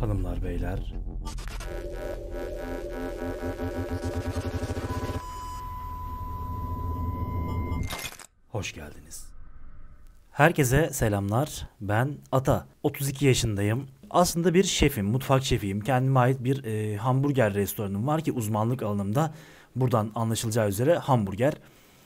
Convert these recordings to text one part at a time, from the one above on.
Hanımlar beyler. Hoş geldiniz. Herkese selamlar. Ben Ata. 32 yaşındayım. Aslında bir şefim, mutfak şefiyim. Kendime ait bir e, hamburger restoranım var ki uzmanlık alanımda buradan anlaşılacağı üzere hamburger.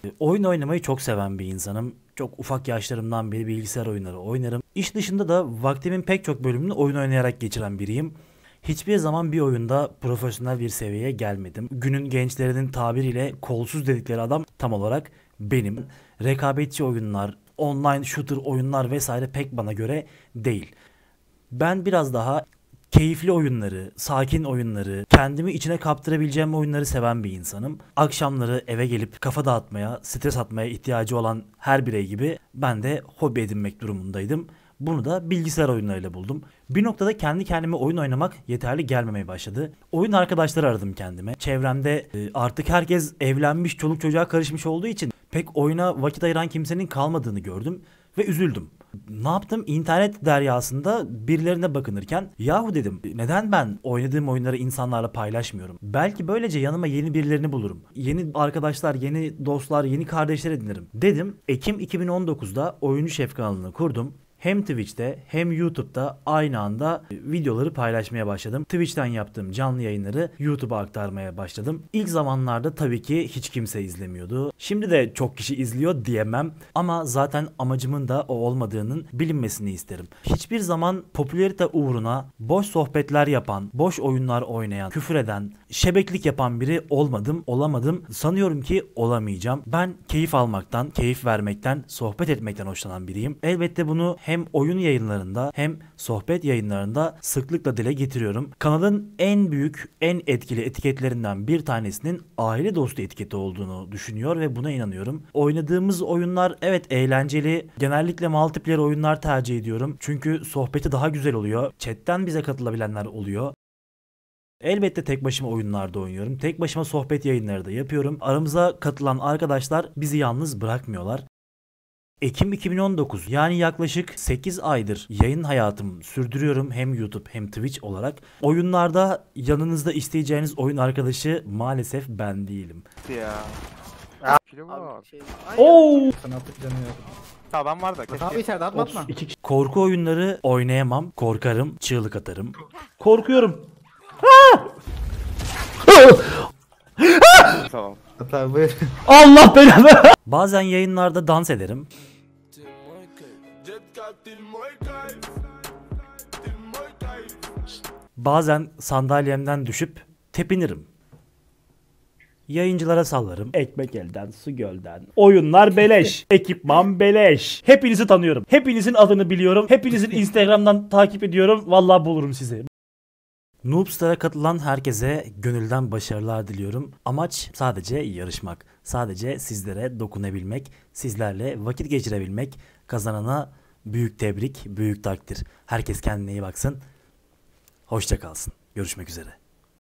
E, oyun oynamayı çok seven bir insanım. Çok ufak yaşlarımdan beri bilgisayar oyunları oynarım. İş dışında da vaktimin pek çok bölümünü oyun oynayarak geçiren biriyim. Hiçbir zaman bir oyunda profesyonel bir seviyeye gelmedim. Günün gençlerinin tabiriyle kolsuz dedikleri adam tam olarak benim. Rekabetçi oyunlar, online shooter oyunlar vesaire pek bana göre değil. Ben biraz daha keyifli oyunları, sakin oyunları, kendimi içine kaptırabileceğim oyunları seven bir insanım. Akşamları eve gelip kafa dağıtmaya, stres atmaya ihtiyacı olan her birey gibi ben de hobi edinmek durumundaydım. Bunu da bilgisayar oyunlarıyla buldum. Bir noktada kendi kendime oyun oynamak yeterli gelmemeye başladı. Oyun arkadaşları aradım kendime. Çevremde e, artık herkes evlenmiş, çoluk çocuğa karışmış olduğu için pek oyuna vakit ayıran kimsenin kalmadığını gördüm ve üzüldüm. Ne yaptım? İnternet deryasında birilerine bakınırken yahu dedim neden ben oynadığım oyunları insanlarla paylaşmıyorum? Belki böylece yanıma yeni birilerini bulurum. Yeni arkadaşlar, yeni dostlar, yeni kardeşler edinirim dedim. Ekim 2019'da Oyuncu Şef kanalını kurdum hem Twitch'te hem YouTube'da aynı anda e, videoları paylaşmaya başladım. Twitch'ten yaptığım canlı yayınları YouTube'a aktarmaya başladım. İlk zamanlarda tabii ki hiç kimse izlemiyordu. Şimdi de çok kişi izliyor diyemem ama zaten amacımın da o olmadığının bilinmesini isterim. Hiçbir zaman popülerite uğruna boş sohbetler yapan, boş oyunlar oynayan, küfür eden, şebeklik yapan biri olmadım, olamadım. Sanıyorum ki olamayacağım. Ben keyif almaktan, keyif vermekten, sohbet etmekten hoşlanan biriyim. Elbette bunu hem oyun yayınlarında hem sohbet yayınlarında sıklıkla dile getiriyorum. Kanalın en büyük, en etkili etiketlerinden bir tanesinin aile dostu etiketi olduğunu düşünüyor ve buna inanıyorum. Oynadığımız oyunlar evet eğlenceli. Genellikle multiplayer oyunlar tercih ediyorum. Çünkü sohbeti daha güzel oluyor. Chatten bize katılabilenler oluyor. Elbette tek başıma oyunlarda oynuyorum. Tek başıma sohbet yayınları da yapıyorum. Aramıza katılan arkadaşlar bizi yalnız bırakmıyorlar. Ekim 2019 yani yaklaşık 8 aydır yayın hayatımı sürdürüyorum hem YouTube hem Twitch olarak. Oyunlarda yanınızda isteyeceğiniz oyun arkadaşı maalesef ben değilim. Ya. Kilo Şey, Oo! Sana attık canı yok. var da Abi içeride atma atma. Korku oyunları oynayamam. Korkarım, çığlık atarım. Korkuyorum. tamam. Tabii buyur. Allah belanı. Bazen yayınlarda dans ederim. Bazen sandalyemden düşüp tepinirim. Yayıncılara sallarım. Ekmek elden, su gölden. Oyunlar beleş. Ekipman beleş. Hepinizi tanıyorum. Hepinizin adını biliyorum. Hepinizin Instagram'dan takip ediyorum. Vallahi bulurum sizi. Noobstar'a katılan herkese gönülden başarılar diliyorum. Amaç sadece yarışmak. Sadece sizlere dokunabilmek, sizlerle vakit geçirebilmek. Kazanana büyük tebrik, büyük takdir. Herkes kendine iyi baksın. Hoşça kalsın. Görüşmek üzere.